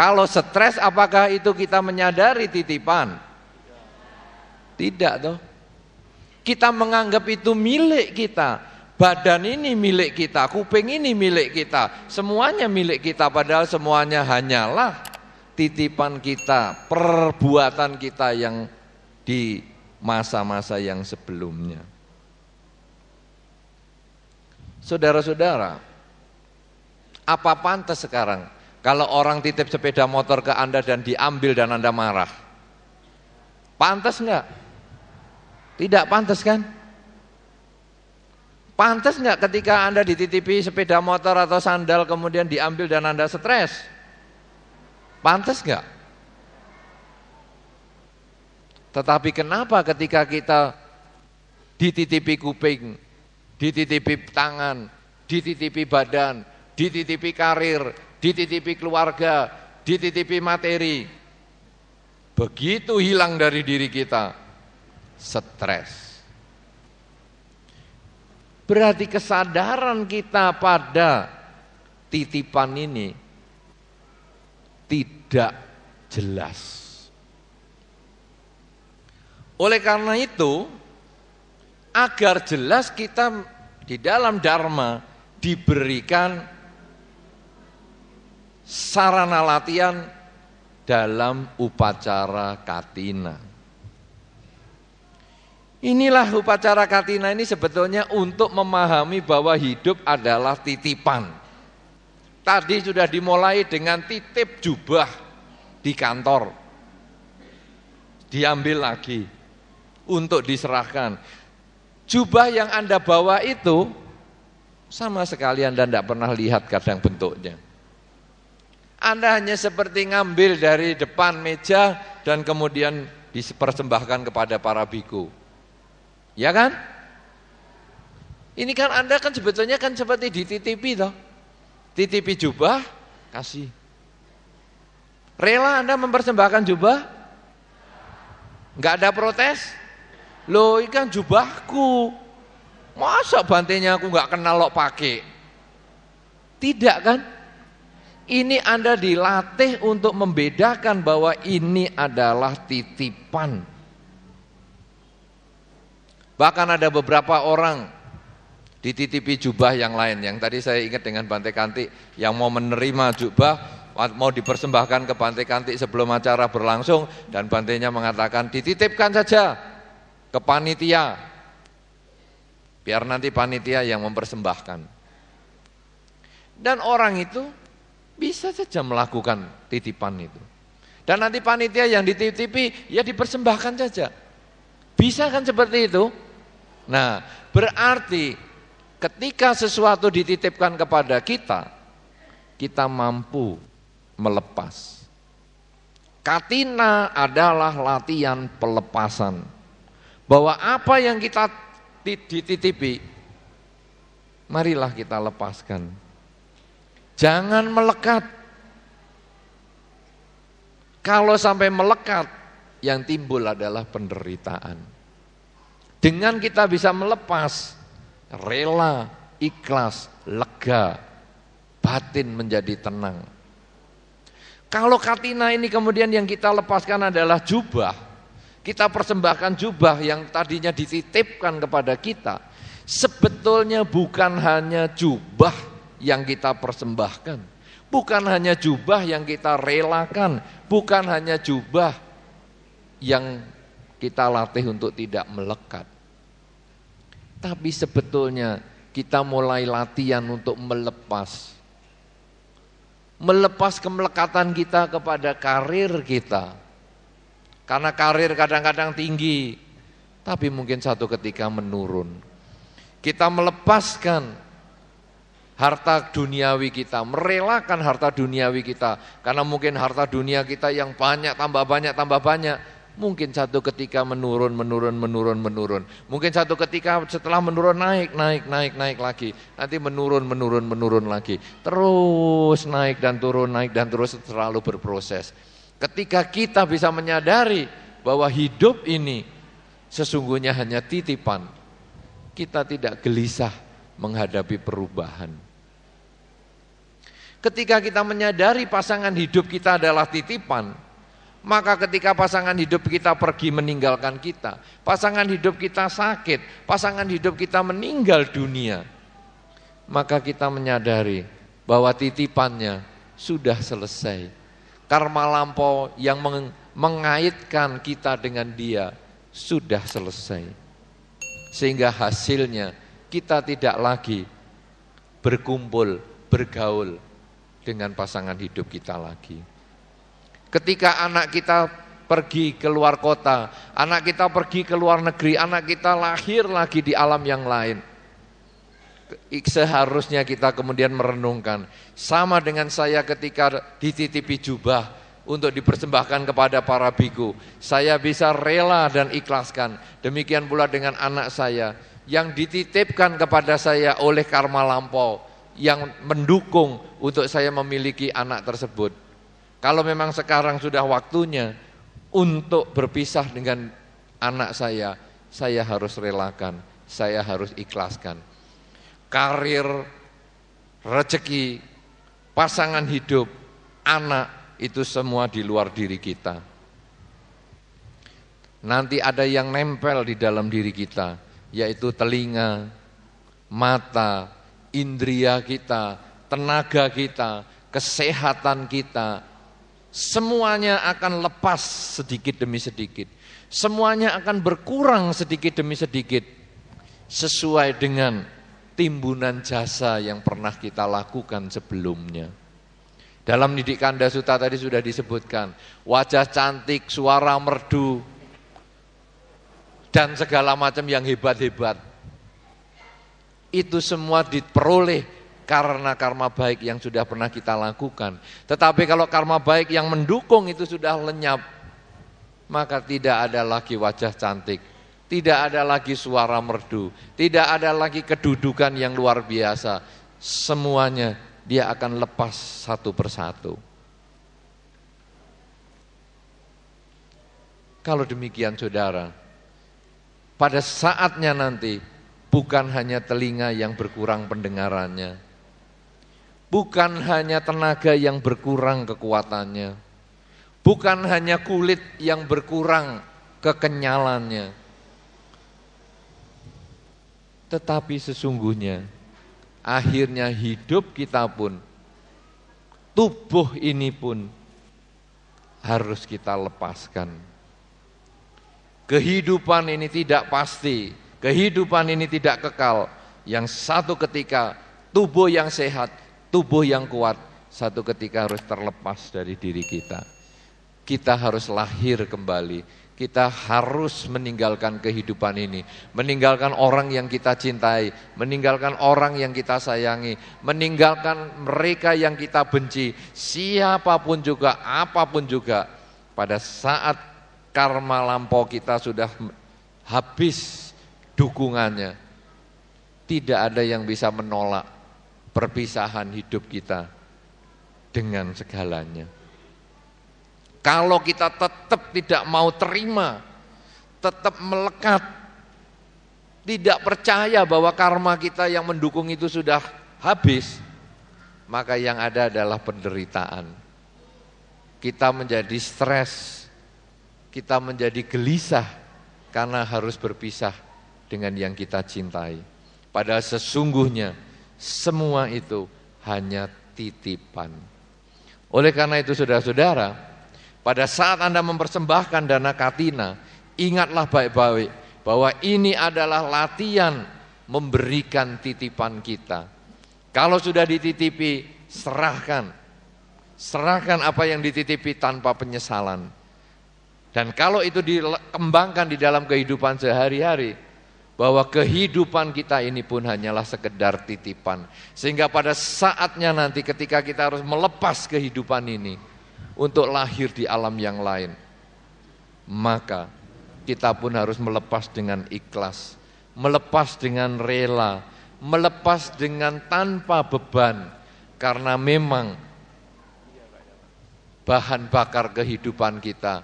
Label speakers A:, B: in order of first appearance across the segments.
A: Kalau stres apakah itu kita menyadari titipan? Tidak toh. Kita menganggap itu milik kita. Badan ini milik kita, kuping ini milik kita, semuanya milik kita padahal semuanya hanyalah titipan kita, perbuatan kita yang di masa-masa yang sebelumnya. Saudara-saudara, apa pantas sekarang kalau orang titip sepeda motor ke Anda dan diambil dan Anda marah. Pantas enggak? Tidak pantas kan? Pantas enggak ketika Anda dititipi sepeda motor atau sandal kemudian diambil dan Anda stres? Pantas enggak? Tetapi kenapa ketika kita dititipi kuping, dititipi tangan, dititipi badan, dititipi karir, dititipi keluarga, dititipi materi. Begitu hilang dari diri kita, stres. Berarti kesadaran kita pada titipan ini tidak jelas. Oleh karena itu, agar jelas kita di dalam dharma diberikan sarana latihan dalam upacara katina. Inilah upacara katina ini sebetulnya untuk memahami bahwa hidup adalah titipan. Tadi sudah dimulai dengan titip jubah di kantor. Diambil lagi untuk diserahkan. Jubah yang Anda bawa itu sama sekali Anda tidak pernah lihat kadang bentuknya. Anda hanya seperti ngambil dari depan meja dan kemudian dipersembahkan kepada para biku. Ya kan? Ini kan Anda kan sebetulnya kan seperti di dititipi toh. Titipi jubah, kasih. Rela Anda mempersembahkan jubah? Enggak ada protes? Loh, ikan kan jubahku. Masa bantainya aku enggak kenal lo pakai? Tidak kan? Ini Anda dilatih untuk membedakan bahwa ini adalah titipan. Bahkan ada beberapa orang dititipi jubah yang lain. Yang tadi saya ingat dengan Bante Kanti yang mau menerima jubah mau dipersembahkan ke Bante Kanti sebelum acara berlangsung dan Bantenya mengatakan dititipkan saja ke panitia biar nanti panitia yang mempersembahkan. Dan orang itu bisa saja melakukan titipan itu. Dan nanti panitia yang dititipi ya dipersembahkan saja. Bisa kan seperti itu? Nah, berarti ketika sesuatu dititipkan kepada kita, kita mampu melepas. Katina adalah latihan pelepasan. Bahwa apa yang kita dititipi, marilah kita lepaskan. Jangan melekat. Kalau sampai melekat, yang timbul adalah penderitaan. Dengan kita bisa melepas, rela, ikhlas, lega, batin menjadi tenang. Kalau katina ini kemudian yang kita lepaskan adalah jubah, kita persembahkan jubah yang tadinya dititipkan kepada kita, sebetulnya bukan hanya jubah yang kita persembahkan. Bukan hanya jubah yang kita relakan, bukan hanya jubah yang kita latih untuk tidak melekat. Tapi sebetulnya kita mulai latihan untuk melepas. Melepas kemelekatan kita kepada karir kita. Karena karir kadang-kadang tinggi, tapi mungkin satu ketika menurun. Kita melepaskan harta duniawi kita, merelakan harta duniawi kita. Karena mungkin harta dunia kita yang banyak, tambah banyak, tambah banyak. Mungkin satu ketika menurun, menurun, menurun, menurun. Mungkin satu ketika setelah menurun naik, naik, naik, naik lagi. Nanti menurun, menurun, menurun lagi. Terus naik dan turun, naik dan terus terlalu berproses. Ketika kita bisa menyadari bahwa hidup ini sesungguhnya hanya titipan. Kita tidak gelisah menghadapi perubahan. Ketika kita menyadari pasangan hidup kita adalah titipan, maka ketika pasangan hidup kita pergi meninggalkan kita, pasangan hidup kita sakit, pasangan hidup kita meninggal dunia, maka kita menyadari bahwa titipannya sudah selesai. Karma lampau yang mengaitkan kita dengan dia sudah selesai. Sehingga hasilnya kita tidak lagi berkumpul, bergaul dengan pasangan hidup kita lagi. Ketika anak kita pergi ke luar kota, anak kita pergi ke luar negeri, anak kita lahir lagi di alam yang lain. Seharusnya kita kemudian merenungkan, sama dengan saya ketika dititipi jubah, untuk dipersembahkan kepada para biku. Saya bisa rela dan ikhlaskan. Demikian pula dengan anak saya yang dititipkan kepada saya oleh karma lampau yang mendukung untuk saya memiliki anak tersebut. Kalau memang sekarang sudah waktunya untuk berpisah dengan anak saya, saya harus relakan, saya harus ikhlaskan. Karir, rezeki, pasangan hidup, anak itu semua di luar diri kita. Nanti ada yang nempel di dalam diri kita, yaitu telinga, mata, indria kita, tenaga kita, kesehatan kita, semuanya akan lepas sedikit demi sedikit. Semuanya akan berkurang sedikit demi sedikit sesuai dengan timbunan jasa yang pernah kita lakukan sebelumnya. Dalam didik kanda suta tadi sudah disebutkan, wajah cantik, suara merdu, dan segala macam yang hebat-hebat itu semua diperoleh karena karma baik yang sudah pernah kita lakukan. Tetapi kalau karma baik yang mendukung itu sudah lenyap, maka tidak ada lagi wajah cantik, tidak ada lagi suara merdu, tidak ada lagi kedudukan yang luar biasa. Semuanya dia akan lepas satu persatu. Kalau demikian saudara, pada saatnya nanti Bukan hanya telinga yang berkurang pendengarannya. Bukan hanya tenaga yang berkurang kekuatannya. Bukan hanya kulit yang berkurang kekenyalannya. Tetapi sesungguhnya akhirnya hidup kita pun tubuh ini pun harus kita lepaskan. Kehidupan ini tidak pasti, Kehidupan ini tidak kekal. Yang satu ketika tubuh yang sehat, tubuh yang kuat, satu ketika harus terlepas dari diri kita. Kita harus lahir kembali kita harus meninggalkan kehidupan ini, meninggalkan orang yang kita cintai, meninggalkan orang yang kita sayangi, meninggalkan mereka yang kita benci, siapapun juga, apapun juga. Pada saat karma lampau kita sudah habis, dukungannya. Tidak ada yang bisa menolak perpisahan hidup kita dengan segalanya. Kalau kita tetap tidak mau terima, tetap melekat, tidak percaya bahwa karma kita yang mendukung itu sudah habis, maka yang ada adalah penderitaan. Kita menjadi stres, kita menjadi gelisah karena harus berpisah dengan yang kita cintai. Padahal sesungguhnya semua itu hanya titipan. Oleh karena itu saudara-saudara, pada saat Anda mempersembahkan dana katina, ingatlah baik-baik bahwa ini adalah latihan memberikan titipan kita. Kalau sudah dititipi, serahkan. Serahkan apa yang dititipi tanpa penyesalan. Dan kalau itu dikembangkan di dalam kehidupan sehari-hari, bahwa kehidupan kita ini pun hanyalah sekedar titipan. Sehingga pada saatnya nanti ketika kita harus melepas kehidupan ini untuk lahir di alam yang lain, maka kita pun harus melepas dengan ikhlas, melepas dengan rela, melepas dengan tanpa beban karena memang bahan bakar kehidupan kita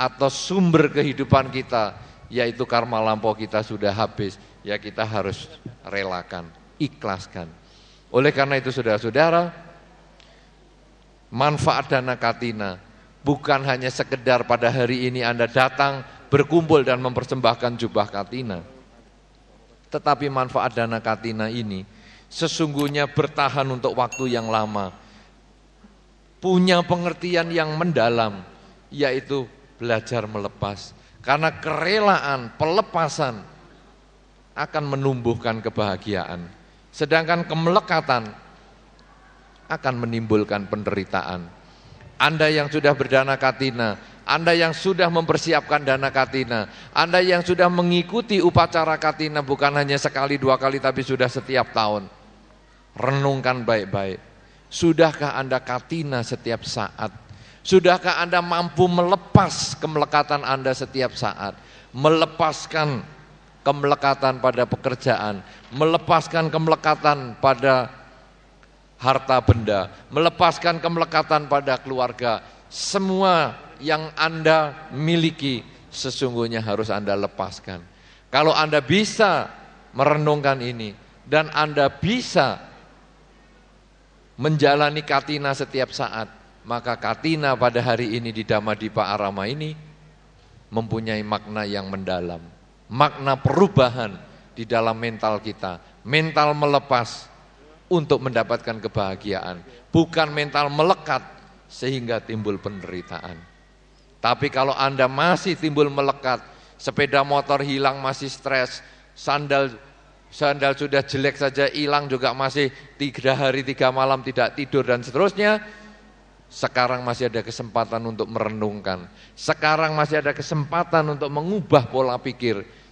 A: atau sumber kehidupan kita yaitu karma lampau kita sudah habis, ya kita harus relakan, ikhlaskan. Oleh karena itu saudara-saudara, manfaat dana katina bukan hanya sekedar pada hari ini Anda datang berkumpul dan mempersembahkan jubah katina. Tetapi manfaat dana katina ini sesungguhnya bertahan untuk waktu yang lama. Punya pengertian yang mendalam, yaitu belajar melepas, karena kerelaan, pelepasan akan menumbuhkan kebahagiaan. Sedangkan kemelekatan akan menimbulkan penderitaan. Anda yang sudah berdana katina, Anda yang sudah mempersiapkan dana katina, Anda yang sudah mengikuti upacara katina bukan hanya sekali dua kali tapi sudah setiap tahun. Renungkan baik-baik. Sudahkah Anda katina setiap saat Sudahkah Anda mampu melepas kemelekatan Anda setiap saat? Melepaskan kemelekatan pada pekerjaan, melepaskan kemelekatan pada harta benda, melepaskan kemelekatan pada keluarga. Semua yang Anda miliki sesungguhnya harus Anda lepaskan. Kalau Anda bisa merenungkan ini dan Anda bisa menjalani katina setiap saat, maka katina pada hari ini di Damadipa Arama ini mempunyai makna yang mendalam. Makna perubahan di dalam mental kita. Mental melepas untuk mendapatkan kebahagiaan. Bukan mental melekat sehingga timbul penderitaan. Tapi kalau Anda masih timbul melekat, sepeda motor hilang masih stres, sandal sandal sudah jelek saja hilang juga masih tiga hari tiga malam tidak tidur dan seterusnya, sekarang masih ada kesempatan untuk merenungkan. Sekarang masih ada kesempatan untuk mengubah pola pikir